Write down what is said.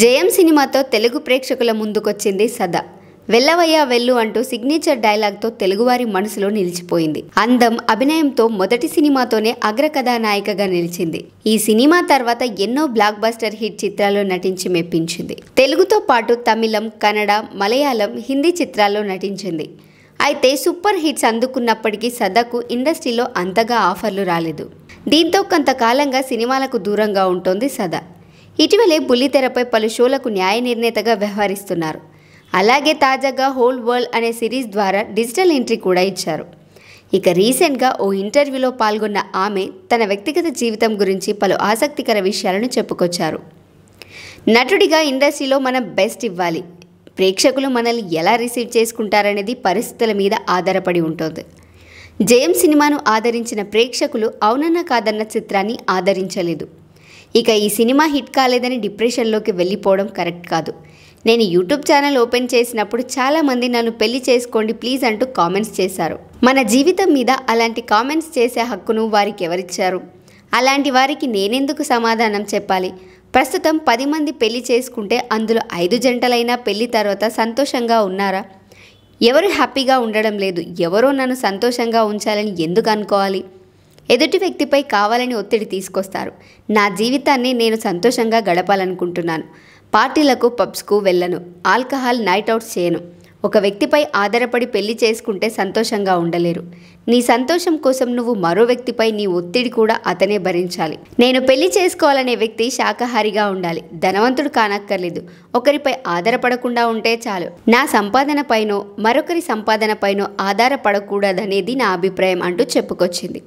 జయం సినిమాతో తెలుగు ప్రేక్షకుల ముందుకొచ్చింది సదా వెళ్ళవయ్యా వెళ్ళు అంటూ సిగ్నేచర్ డైలాగ్తో తెలుగువారి మనసులో నిలిచిపోయింది అందం అభినయంతో మొదటి సినిమాతోనే అగ్రకథానాయికగా నిలిచింది ఈ సినిమా తర్వాత ఎన్నో బ్లాక్ బస్టర్ హిట్ చిత్రాల్లో నటించి మెప్పించింది తెలుగుతో పాటు తమిళం కన్నడ మలయాళం హిందీ చిత్రాల్లో నటించింది అయితే సూపర్ హిట్స్ అందుకున్నప్పటికీ సదాకు ఇండస్ట్రీలో అంతగా ఆఫర్లు రాలేదు దీంతో కొంతకాలంగా సినిమాలకు దూరంగా ఉంటుంది సదా ఇటీవలే బుల్లితెరపై పలు షోలకు న్యాయ నిర్ణేతగా వ్యవహరిస్తున్నారు అలాగే తాజాగా హోల్ వరల్డ్ అనే సిరీస్ ద్వారా డిజిటల్ ఎంట్రీ కూడా ఇచ్చారు ఇక రీసెంట్గా ఓ ఇంటర్వ్యూలో పాల్గొన్న ఆమె తన వ్యక్తిగత జీవితం గురించి పలు ఆసక్తికర విషయాలను చెప్పుకొచ్చారు నటుడిగా ఇండస్ట్రీలో మనం బెస్ట్ ఇవ్వాలి ప్రేక్షకులు మనల్ని ఎలా రిసీవ్ చేసుకుంటారనేది పరిస్థితుల మీద ఆధారపడి ఉంటుంది జయం సినిమాను ఆదరించిన ప్రేక్షకులు అవునన్న కాదన్న చిత్రాన్ని ఆదరించలేదు ఇక ఈ సినిమా హిట్ కాలేదని డిప్రెషన్లోకి వెళ్ళిపోవడం కరెక్ట్ కాదు నేను యూట్యూబ్ ఛానల్ ఓపెన్ చేసినప్పుడు చాలామంది నన్ను పెళ్లి చేసుకోండి ప్లీజ్ అంటూ కామెంట్స్ చేశారు మన జీవితం మీద అలాంటి కామెంట్స్ చేసే హక్కును వారికి ఎవరిచ్చారు అలాంటి వారికి నేనెందుకు సమాధానం చెప్పాలి ప్రస్తుతం పది మంది పెళ్లి చేసుకుంటే అందులో ఐదు జంటలైనా పెళ్లి తర్వాత సంతోషంగా ఉన్నారా ఎవరు హ్యాపీగా ఉండడం లేదు ఎవరో నన్ను సంతోషంగా ఉంచాలని ఎందుకు అనుకోవాలి ఎదుటి వ్యక్తిపై కావాలని ఒత్తిడి తీసుకొస్తారు నా జీవితాన్ని నేను సంతోషంగా గడపాలనుకుంటున్నాను పార్టీలకు పబ్స్కు వెళ్ళను ఆల్కహాల్ నైట్ అవుట్స్ చేయను ఒక వ్యక్తిపై ఆధారపడి పెళ్లి చేసుకుంటే సంతోషంగా ఉండలేరు నీ సంతోషం కోసం నువ్వు మరో వ్యక్తిపై నీ ఒత్తిడి కూడా అతనే భరించాలి నేను పెళ్లి చేసుకోవాలనే వ్యక్తి శాకాహారిగా ఉండాలి ధనవంతుడు కానక్కర్లేదు ఒకరిపై ఆధారపడకుండా ఉంటే చాలు నా సంపాదనపైనో మరొకరి సంపాదనపైనో ఆధారపడకూడదనేది నా అభిప్రాయం అంటూ చెప్పుకొచ్చింది